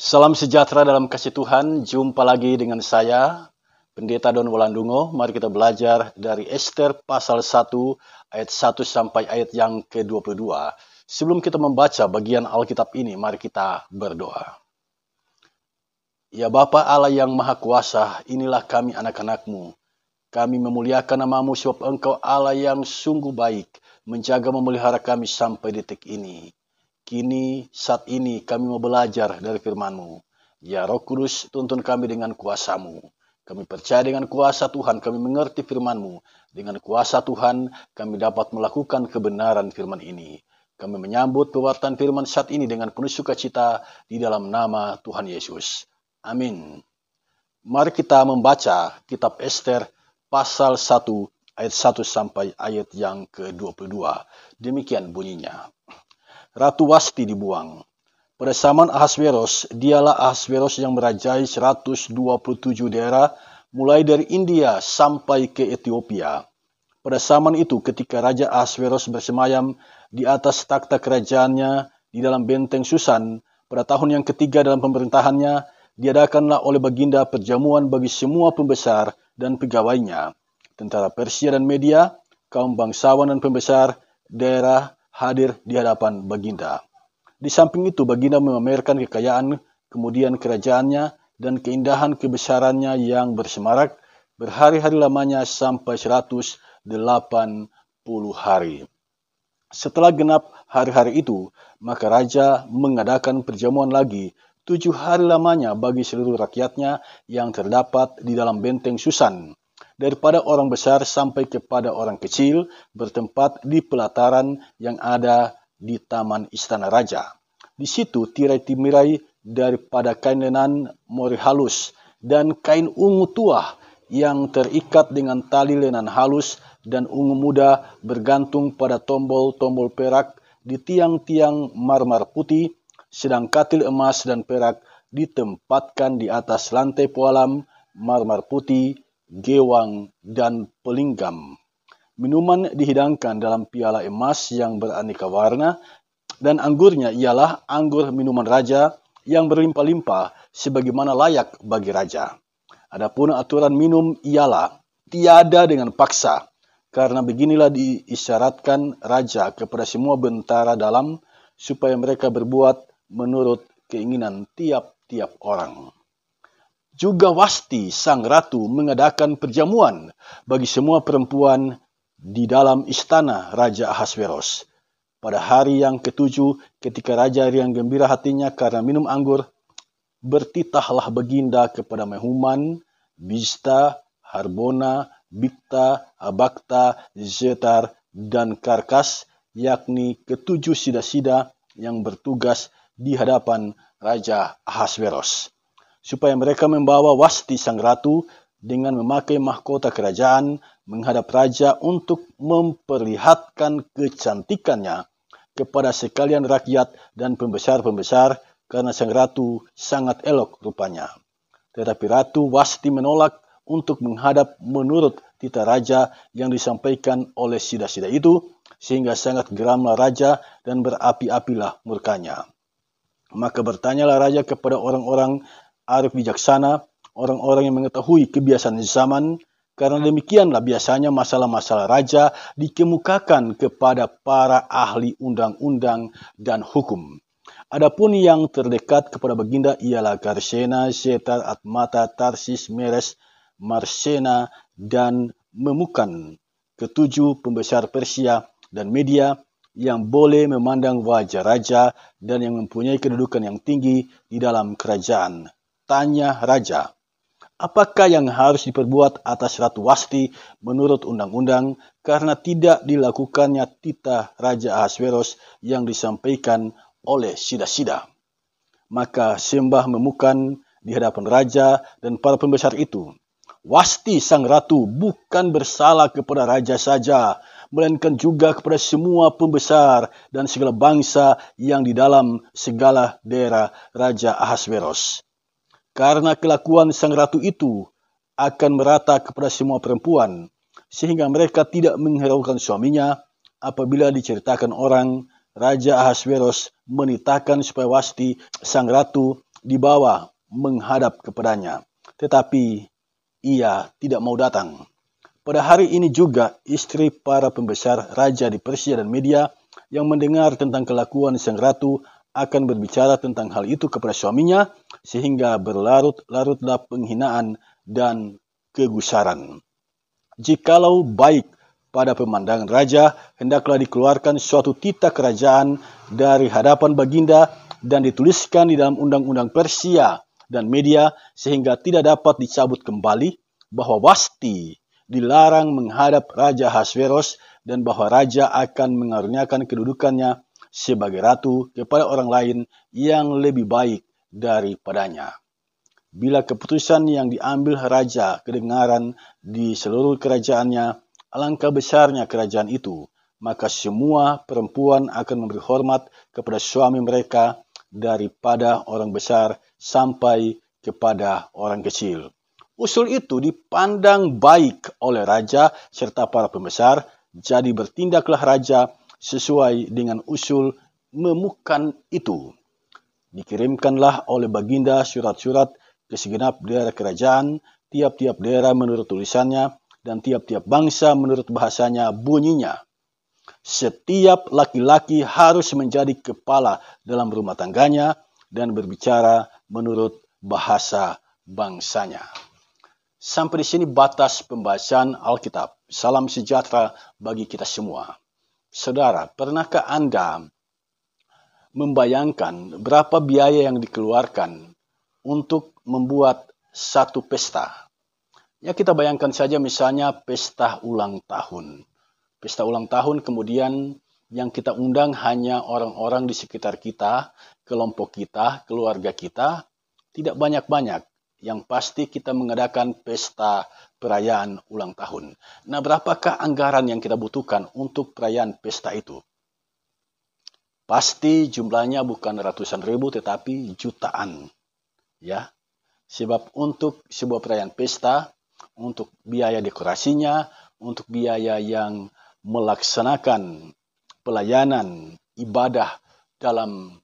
Salam sejahtera dalam kasih Tuhan. Jumpa lagi dengan saya, Pendeta Don Wolandungo. Mari kita belajar dari Esther pasal 1 ayat 1 sampai ayat yang ke-22. Sebelum kita membaca bagian Alkitab ini, mari kita berdoa. Ya Bapa Allah yang Maha Kuasa, inilah kami anak-anakmu. Kami memuliakan namamu sebab engkau Allah yang sungguh baik, menjaga memelihara kami sampai detik ini. Kini saat ini kami mau belajar dari firman-Mu. Ya Roh Kudus, tuntun kami dengan kuasa-Mu. Kami percaya dengan kuasa Tuhan, kami mengerti firman-Mu. Dengan kuasa Tuhan, kami dapat melakukan kebenaran firman ini. Kami menyambut pewartaan firman saat ini dengan penuh sukacita di dalam nama Tuhan Yesus. Amin. Mari kita membaca kitab Esther pasal 1 ayat 1 sampai ayat yang ke-22. Demikian bunyinya. Ratu Wasti dibuang. Pada zaman Ahasveros, dialah Ahasveros yang merajai 127 daerah mulai dari India sampai ke Ethiopia. Pada zaman itu ketika Raja Ahasveros bersemayam di atas takhta kerajaannya di dalam benteng Susan, pada tahun yang ketiga dalam pemerintahannya, diadakanlah oleh baginda perjamuan bagi semua pembesar dan pegawainya, tentara Persia dan media, kaum bangsawan dan pembesar, daerah, hadir di hadapan Baginda. Di samping itu, Baginda memamerkan kekayaan, kemudian kerajaannya, dan keindahan kebesarannya yang bersemarak berhari-hari lamanya sampai 180 hari. Setelah genap hari-hari itu, maka raja mengadakan perjamuan lagi tujuh hari lamanya bagi seluruh rakyatnya yang terdapat di dalam benteng Susan daripada orang besar sampai kepada orang kecil bertempat di pelataran yang ada di Taman Istana Raja. Di situ tirai timirai daripada kain lenan mori halus dan kain ungu tua yang terikat dengan tali lenan halus dan ungu muda bergantung pada tombol-tombol perak di tiang-tiang marmer putih, sedang katil emas dan perak ditempatkan di atas lantai pualam marmer putih gewang, dan pelinggam. Minuman dihidangkan dalam piala emas yang beraneka warna dan anggurnya ialah anggur minuman raja yang berlimpah-limpah sebagaimana layak bagi raja. Adapun aturan minum ialah tiada dengan paksa karena beginilah diisyaratkan raja kepada semua bentara dalam supaya mereka berbuat menurut keinginan tiap-tiap orang juga Wasti sang ratu mengadakan perjamuan bagi semua perempuan di dalam istana Raja Ahasveros. Pada hari yang ketujuh, ketika Raja yang gembira hatinya karena minum anggur, bertitahlah Baginda kepada Mehuman, Bista, Harbona, Bikta, Abakta, Zetar, dan Karkas, yakni ketujuh sida-sida yang bertugas di hadapan Raja Ahasveros supaya mereka membawa Wasti sang ratu dengan memakai mahkota kerajaan menghadap raja untuk memperlihatkan kecantikannya kepada sekalian rakyat dan pembesar-pembesar karena sang ratu sangat elok rupanya. Tetapi ratu Wasti menolak untuk menghadap menurut tita raja yang disampaikan oleh sida-sida itu sehingga sangat geramlah raja dan berapi-apilah murkanya. Maka bertanyalah raja kepada orang-orang arif bijaksana, orang-orang yang mengetahui kebiasaan zaman, karena demikianlah biasanya masalah-masalah raja dikemukakan kepada para ahli undang-undang dan hukum. Adapun yang terdekat kepada Baginda ialah Karsena, Setar, Atmata, Tarsis, Meres, Marsena, dan Memukan, ketujuh pembesar Persia dan media yang boleh memandang wajah raja dan yang mempunyai kedudukan yang tinggi di dalam kerajaan. Tanya raja, apakah yang harus diperbuat atas Ratu Wasti menurut undang-undang karena tidak dilakukannya titah Raja Ahasveros yang disampaikan oleh Sida-Sida? Maka Sembah memukan di hadapan raja dan para pembesar itu. Wasti sang ratu bukan bersalah kepada raja saja, melainkan juga kepada semua pembesar dan segala bangsa yang di dalam segala daerah Raja Ahasveros. Karena kelakuan sang ratu itu akan merata kepada semua perempuan, sehingga mereka tidak menghiraukan suaminya apabila diceritakan orang Raja Ahasveros menitahkan supaya Wasti sang ratu dibawa menghadap kepadanya. Tetapi ia tidak mau datang. Pada hari ini juga istri para pembesar raja di Persia dan Media yang mendengar tentang kelakuan sang ratu akan berbicara tentang hal itu kepada suaminya sehingga berlarut-larutlah penghinaan dan kegusaran. Jikalau baik pada pemandangan raja, hendaklah dikeluarkan suatu tita kerajaan dari hadapan baginda dan dituliskan di dalam undang-undang Persia dan media sehingga tidak dapat dicabut kembali bahwa Wasti dilarang menghadap Raja Hasveros dan bahwa raja akan mengaruniakan kedudukannya sebagai ratu kepada orang lain yang lebih baik daripadanya. Bila keputusan yang diambil raja kedengaran di seluruh kerajaannya, alangkah besarnya kerajaan itu, maka semua perempuan akan memberi hormat kepada suami mereka daripada orang besar sampai kepada orang kecil. Usul itu dipandang baik oleh raja serta para pembesar, jadi bertindaklah raja sesuai dengan usul memukan itu. Dikirimkanlah oleh baginda surat-surat ke segenap daerah kerajaan, tiap-tiap daerah menurut tulisannya, dan tiap-tiap bangsa menurut bahasanya bunyinya. Setiap laki-laki harus menjadi kepala dalam rumah tangganya dan berbicara menurut bahasa bangsanya. Sampai di sini batas pembahasan Alkitab. Salam sejahtera bagi kita semua. Saudara, pernahkah Anda membayangkan berapa biaya yang dikeluarkan untuk membuat satu pesta? Ya kita bayangkan saja misalnya pesta ulang tahun. Pesta ulang tahun kemudian yang kita undang hanya orang-orang di sekitar kita, kelompok kita, keluarga kita, tidak banyak-banyak yang pasti kita mengadakan pesta perayaan ulang tahun. Nah, berapakah anggaran yang kita butuhkan untuk perayaan pesta itu? Pasti jumlahnya bukan ratusan ribu tetapi jutaan. Ya. Sebab untuk sebuah perayaan pesta, untuk biaya dekorasinya, untuk biaya yang melaksanakan pelayanan ibadah dalam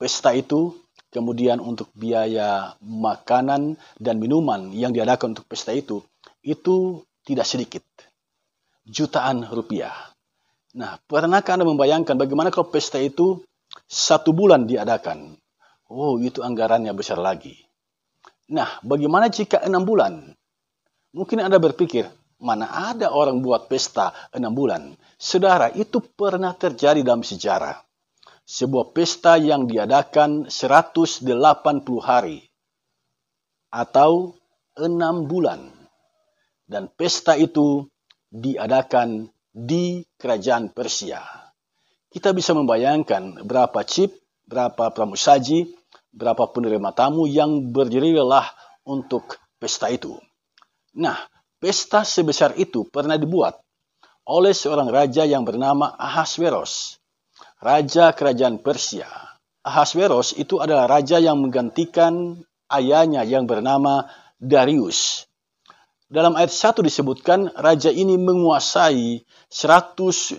pesta itu kemudian untuk biaya makanan dan minuman yang diadakan untuk pesta itu, itu tidak sedikit. Jutaan rupiah. Nah, pernahkah Anda membayangkan bagaimana kalau pesta itu satu bulan diadakan? Oh, itu anggarannya besar lagi. Nah, bagaimana jika enam bulan? Mungkin Anda berpikir, mana ada orang buat pesta enam bulan? Saudara, itu pernah terjadi dalam sejarah sebuah pesta yang diadakan 180 hari atau enam bulan. Dan pesta itu diadakan di kerajaan Persia. Kita bisa membayangkan berapa chip, berapa pramusaji, berapa penerima tamu yang berdirilah untuk pesta itu. Nah, pesta sebesar itu pernah dibuat oleh seorang raja yang bernama Ahasveros Raja Kerajaan Persia. Ahasveros itu adalah raja yang menggantikan ayahnya yang bernama Darius. Dalam ayat 1 disebutkan raja ini menguasai 127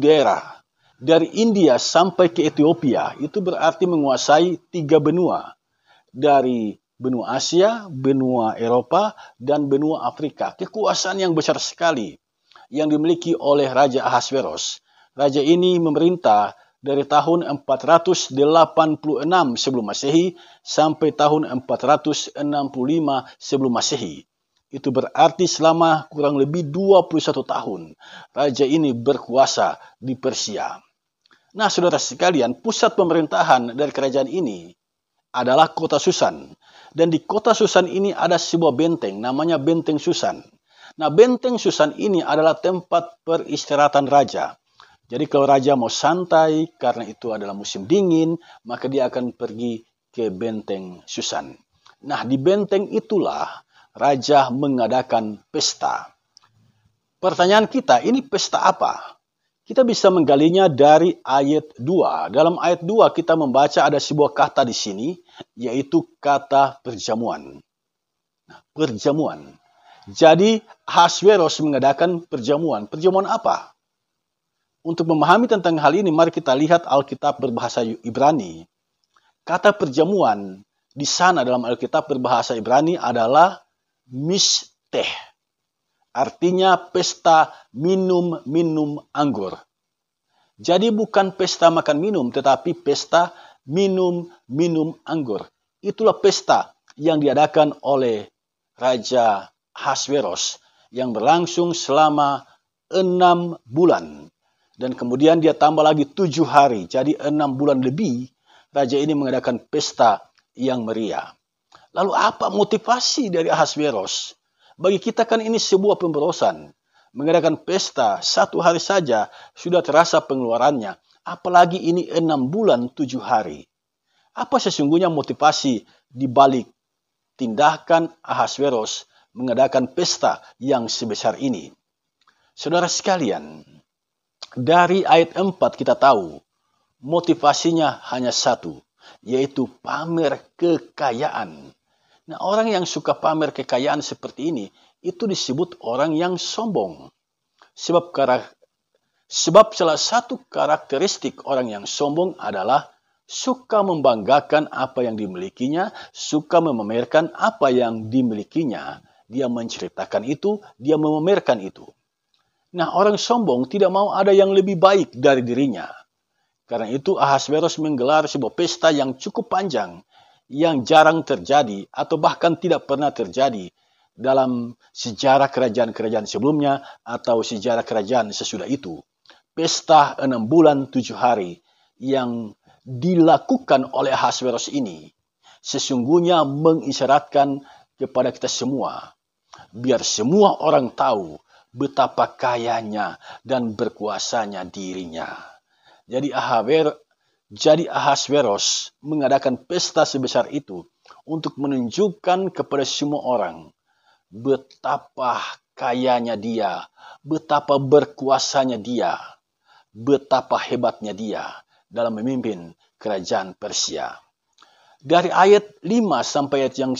daerah. Dari India sampai ke Ethiopia itu berarti menguasai tiga benua. Dari benua Asia, benua Eropa, dan benua Afrika. Kekuasaan yang besar sekali yang dimiliki oleh Raja Ahasveros. Raja ini memerintah dari tahun 486 sebelum Masehi sampai tahun 465 sebelum Masehi. Itu berarti selama kurang lebih 21 tahun raja ini berkuasa di Persia. Nah, saudara sekalian, pusat pemerintahan dari kerajaan ini adalah kota Susan. Dan di kota Susan ini ada sebuah benteng namanya Benteng Susan. Nah, Benteng Susan ini adalah tempat peristirahatan raja jadi kalau raja mau santai karena itu adalah musim dingin, maka dia akan pergi ke benteng Susan. Nah, di benteng itulah raja mengadakan pesta. Pertanyaan kita, ini pesta apa? Kita bisa menggalinya dari ayat 2. Dalam ayat 2 kita membaca ada sebuah kata di sini, yaitu kata perjamuan. Nah, perjamuan. Jadi Hasweros mengadakan perjamuan. Perjamuan apa? Untuk memahami tentang hal ini, mari kita lihat Alkitab berbahasa Ibrani. Kata perjamuan di sana dalam Alkitab berbahasa Ibrani adalah misteh. Artinya pesta minum-minum anggur. Jadi bukan pesta makan minum, tetapi pesta minum-minum anggur. Itulah pesta yang diadakan oleh Raja Hasweros yang berlangsung selama enam bulan. Dan kemudian dia tambah lagi tujuh hari, jadi enam bulan lebih, raja ini mengadakan pesta yang meriah. Lalu apa motivasi dari Ahasveros? Bagi kita kan ini sebuah pemborosan. Mengadakan pesta satu hari saja sudah terasa pengeluarannya. Apalagi ini enam bulan tujuh hari. Apa sesungguhnya motivasi dibalik tindakan Ahasveros mengadakan pesta yang sebesar ini? Saudara sekalian, dari ayat 4 kita tahu motivasinya hanya satu, yaitu pamer kekayaan. Nah, orang yang suka pamer kekayaan seperti ini itu disebut orang yang sombong. Sebab karak, sebab salah satu karakteristik orang yang sombong adalah suka membanggakan apa yang dimilikinya, suka memamerkan apa yang dimilikinya. Dia menceritakan itu, dia memamerkan itu. Nah, orang sombong tidak mau ada yang lebih baik dari dirinya. Karena itu Ahasveros menggelar sebuah pesta yang cukup panjang, yang jarang terjadi atau bahkan tidak pernah terjadi dalam sejarah kerajaan-kerajaan sebelumnya atau sejarah kerajaan sesudah itu. Pesta enam bulan tujuh hari yang dilakukan oleh Ahasveros ini sesungguhnya mengisyaratkan kepada kita semua. Biar semua orang tahu betapa kayanya dan berkuasanya dirinya. Jadi Ahaber, jadi Ahasveros mengadakan pesta sebesar itu untuk menunjukkan kepada semua orang betapa kayanya dia, betapa berkuasanya dia, betapa hebatnya dia dalam memimpin kerajaan Persia. Dari ayat 5 sampai ayat yang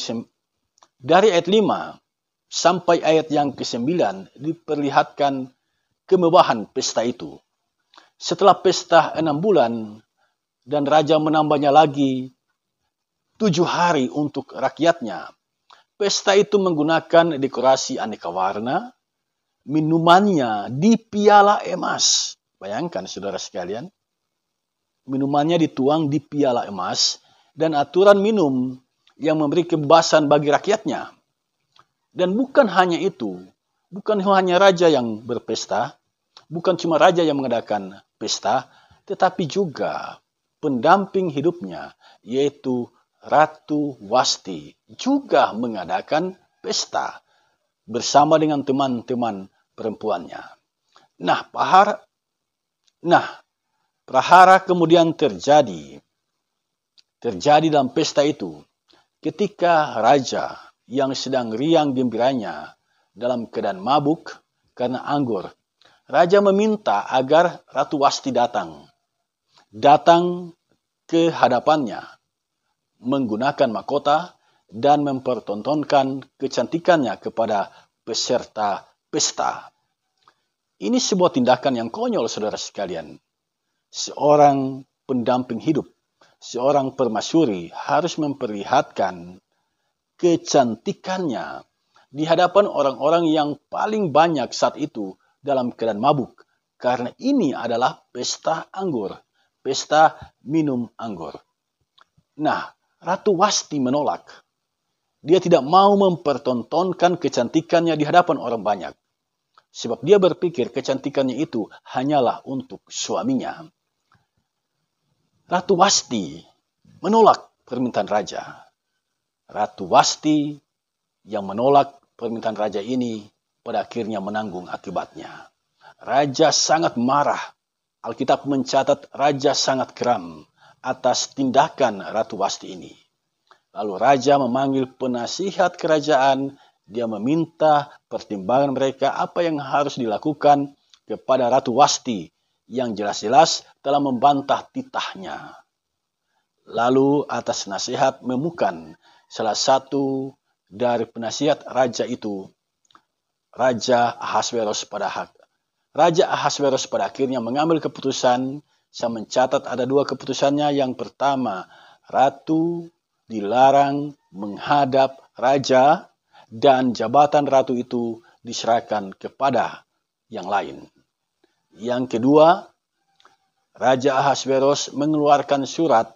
dari ayat 5 sampai ayat yang ke-9 diperlihatkan kemewahan pesta itu. Setelah pesta enam bulan dan raja menambahnya lagi tujuh hari untuk rakyatnya, pesta itu menggunakan dekorasi aneka warna, minumannya di piala emas. Bayangkan saudara sekalian, minumannya dituang di piala emas dan aturan minum yang memberi kebebasan bagi rakyatnya. Dan bukan hanya itu, bukan hanya raja yang berpesta, bukan cuma raja yang mengadakan pesta, tetapi juga pendamping hidupnya, yaitu Ratu Wasti, juga mengadakan pesta bersama dengan teman-teman perempuannya. Nah, pahar, nah, prahara kemudian terjadi. Terjadi dalam pesta itu ketika raja yang sedang riang gembiranya dalam keadaan mabuk karena anggur. Raja meminta agar Ratu Wasti datang. Datang ke hadapannya menggunakan mahkota dan mempertontonkan kecantikannya kepada peserta pesta. Ini sebuah tindakan yang konyol saudara sekalian. Seorang pendamping hidup, seorang permasyuri harus memperlihatkan kecantikannya di hadapan orang-orang yang paling banyak saat itu dalam keadaan mabuk. Karena ini adalah pesta anggur, pesta minum anggur. Nah, Ratu Wasti menolak. Dia tidak mau mempertontonkan kecantikannya di hadapan orang banyak. Sebab dia berpikir kecantikannya itu hanyalah untuk suaminya. Ratu Wasti menolak permintaan raja Ratu Wasti yang menolak permintaan raja ini pada akhirnya menanggung akibatnya. Raja sangat marah. Alkitab mencatat raja sangat geram atas tindakan Ratu Wasti ini. Lalu raja memanggil penasihat kerajaan, dia meminta pertimbangan mereka apa yang harus dilakukan kepada Ratu Wasti yang jelas-jelas telah membantah titahnya. Lalu atas nasihat memukan salah satu dari penasihat raja itu, Raja Ahasveros pada hak. Raja Ahasveros pada akhirnya mengambil keputusan, saya mencatat ada dua keputusannya. Yang pertama, ratu dilarang menghadap raja dan jabatan ratu itu diserahkan kepada yang lain. Yang kedua, Raja Ahasveros mengeluarkan surat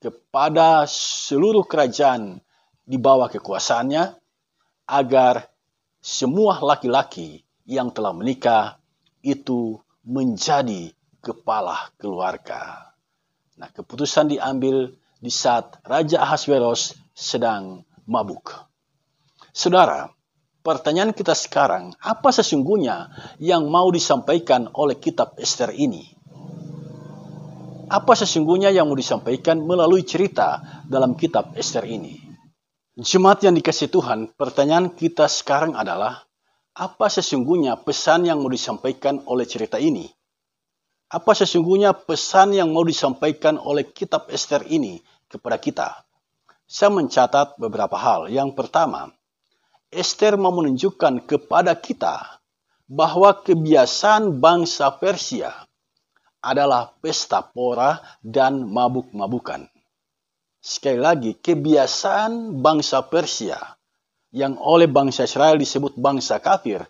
kepada seluruh kerajaan di bawah kekuasaannya agar semua laki-laki yang telah menikah itu menjadi kepala keluarga. Nah, keputusan diambil di saat Raja Ahasuerus sedang mabuk. Saudara, pertanyaan kita sekarang, apa sesungguhnya yang mau disampaikan oleh kitab Esther ini? Apa sesungguhnya yang mau disampaikan melalui cerita dalam kitab Esther ini? Jemaat yang dikasih Tuhan, pertanyaan kita sekarang adalah, apa sesungguhnya pesan yang mau disampaikan oleh cerita ini? Apa sesungguhnya pesan yang mau disampaikan oleh kitab Esther ini kepada kita? Saya mencatat beberapa hal. Yang pertama, Esther mau menunjukkan kepada kita bahwa kebiasaan bangsa Persia adalah pesta pora dan mabuk-mabukan. Sekali lagi, kebiasaan bangsa Persia yang oleh bangsa Israel disebut bangsa kafir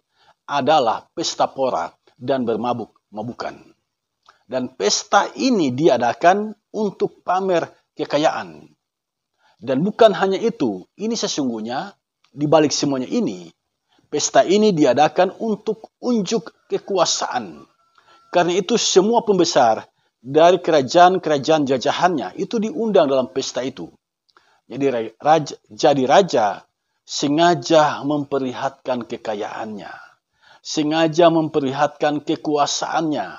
adalah pesta pora dan bermabuk-mabukan. Dan pesta ini diadakan untuk pamer kekayaan. Dan bukan hanya itu, ini sesungguhnya di balik semuanya ini, pesta ini diadakan untuk unjuk kekuasaan. Karena itu semua pembesar dari kerajaan-kerajaan jajahannya itu diundang dalam pesta itu. Jadi raja, jadi raja sengaja memperlihatkan kekayaannya, sengaja memperlihatkan kekuasaannya,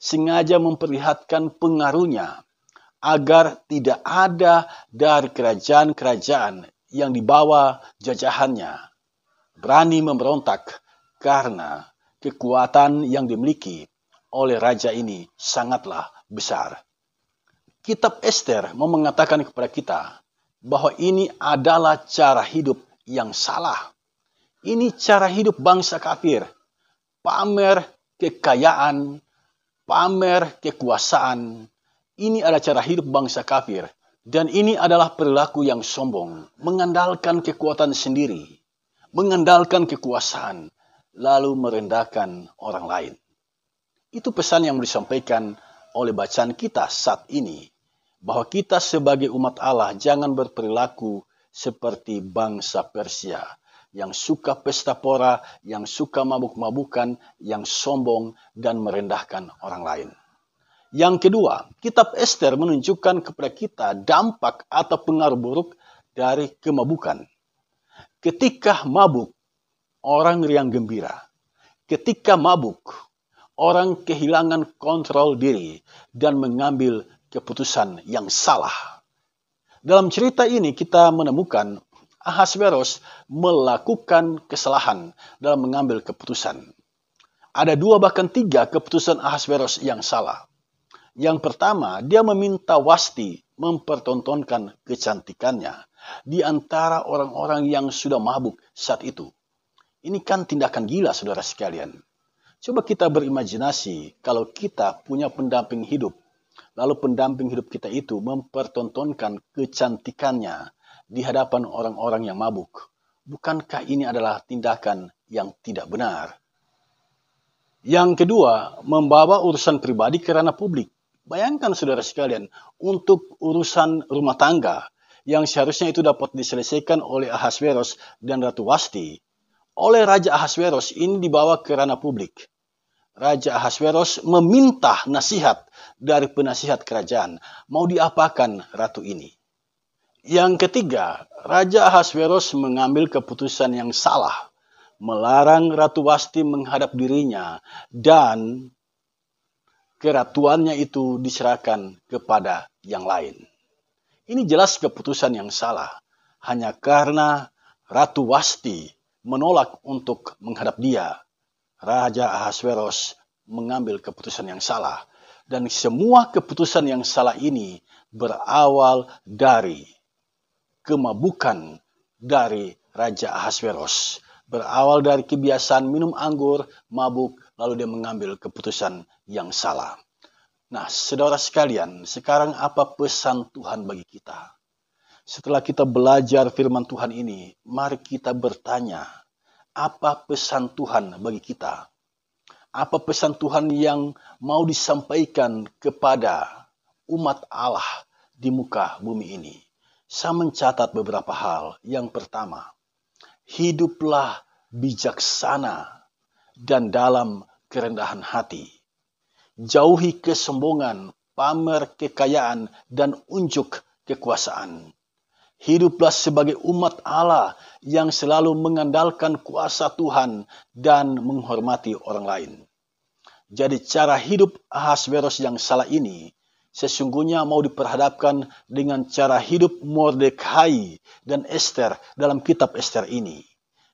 sengaja memperlihatkan pengaruhnya agar tidak ada dari kerajaan-kerajaan yang dibawa jajahannya berani memberontak karena kekuatan yang dimiliki oleh raja ini sangatlah besar. Kitab Esther mau mengatakan kepada kita bahwa ini adalah cara hidup yang salah. Ini cara hidup bangsa kafir. Pamer kekayaan, pamer kekuasaan. Ini adalah cara hidup bangsa kafir. Dan ini adalah perilaku yang sombong, mengandalkan kekuatan sendiri, mengandalkan kekuasaan, lalu merendahkan orang lain. Itu pesan yang disampaikan oleh bacaan kita saat ini bahwa kita sebagai umat Allah jangan berperilaku seperti bangsa Persia yang suka pesta pora, yang suka mabuk-mabukan, yang sombong dan merendahkan orang lain. Yang kedua, kitab Esther menunjukkan kepada kita dampak atau pengaruh buruk dari kemabukan. Ketika mabuk, orang riang gembira. Ketika mabuk, orang kehilangan kontrol diri dan mengambil keputusan yang salah. Dalam cerita ini kita menemukan Ahasveros melakukan kesalahan dalam mengambil keputusan. Ada dua bahkan tiga keputusan Ahasveros yang salah. Yang pertama, dia meminta Wasti mempertontonkan kecantikannya di antara orang-orang yang sudah mabuk saat itu. Ini kan tindakan gila, saudara sekalian. Coba kita berimajinasi kalau kita punya pendamping hidup. Lalu pendamping hidup kita itu mempertontonkan kecantikannya di hadapan orang-orang yang mabuk. Bukankah ini adalah tindakan yang tidak benar? Yang kedua, membawa urusan pribadi ke ranah publik. Bayangkan saudara sekalian, untuk urusan rumah tangga yang seharusnya itu dapat diselesaikan oleh Ahasveros dan Ratu Wasti, oleh Raja Ahasveros ini dibawa ke ranah publik. Raja Ahasveros meminta nasihat dari penasihat kerajaan. Mau diapakan ratu ini? Yang ketiga, Raja Ahasveros mengambil keputusan yang salah, melarang Ratu Wasti menghadap dirinya dan keratuannya itu diserahkan kepada yang lain. Ini jelas keputusan yang salah, hanya karena Ratu Wasti menolak untuk menghadap dia. Raja Ahasveros mengambil keputusan yang salah. Dan semua keputusan yang salah ini berawal dari kemabukan dari Raja Ahasveros. Berawal dari kebiasaan minum anggur, mabuk, lalu dia mengambil keputusan yang salah. Nah, saudara sekalian, sekarang apa pesan Tuhan bagi kita? setelah kita belajar firman Tuhan ini, mari kita bertanya, apa pesan Tuhan bagi kita? Apa pesan Tuhan yang mau disampaikan kepada umat Allah di muka bumi ini? Saya mencatat beberapa hal. Yang pertama, hiduplah bijaksana dan dalam kerendahan hati. Jauhi kesombongan, pamer kekayaan, dan unjuk kekuasaan Hiduplah sebagai umat Allah yang selalu mengandalkan kuasa Tuhan dan menghormati orang lain. Jadi cara hidup Ahasveros yang salah ini sesungguhnya mau diperhadapkan dengan cara hidup Mordekhai dan Esther dalam kitab Esther ini.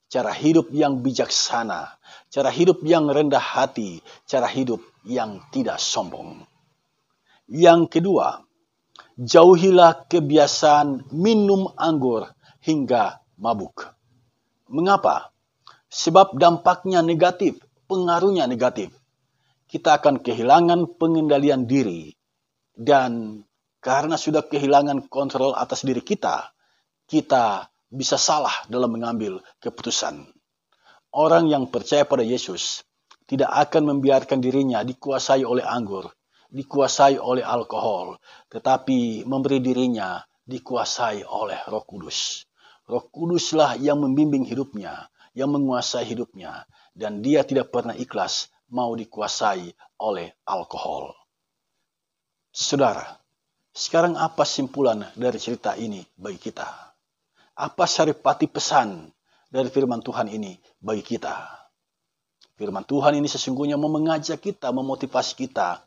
Cara hidup yang bijaksana, cara hidup yang rendah hati, cara hidup yang tidak sombong. Yang kedua, jauhilah kebiasaan minum anggur hingga mabuk. Mengapa? Sebab dampaknya negatif, pengaruhnya negatif. Kita akan kehilangan pengendalian diri dan karena sudah kehilangan kontrol atas diri kita, kita bisa salah dalam mengambil keputusan. Orang yang percaya pada Yesus tidak akan membiarkan dirinya dikuasai oleh anggur dikuasai oleh alkohol, tetapi memberi dirinya dikuasai oleh Roh Kudus. Roh Kuduslah yang membimbing hidupnya, yang menguasai hidupnya, dan dia tidak pernah ikhlas mau dikuasai oleh alkohol. Saudara, sekarang apa simpulan dari cerita ini bagi kita? Apa saripati pesan dari firman Tuhan ini bagi kita? Firman Tuhan ini sesungguhnya mau mengajak kita, memotivasi kita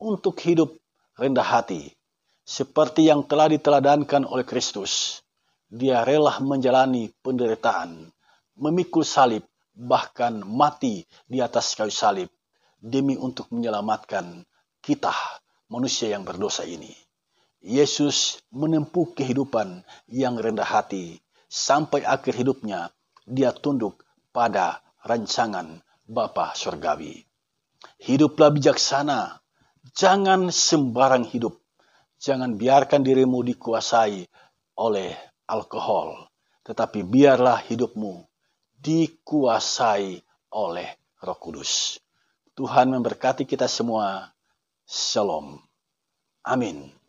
untuk hidup rendah hati, seperti yang telah diteladankan oleh Kristus. Dia rela menjalani penderitaan, memikul salib, bahkan mati di atas kayu salib, demi untuk menyelamatkan kita, manusia yang berdosa ini. Yesus menempuh kehidupan yang rendah hati, sampai akhir hidupnya dia tunduk pada rancangan Bapa Surgawi. Hiduplah bijaksana Jangan sembarang hidup. Jangan biarkan dirimu dikuasai oleh alkohol, tetapi biarlah hidupmu dikuasai oleh Roh Kudus. Tuhan memberkati kita semua. Shalom. Amin.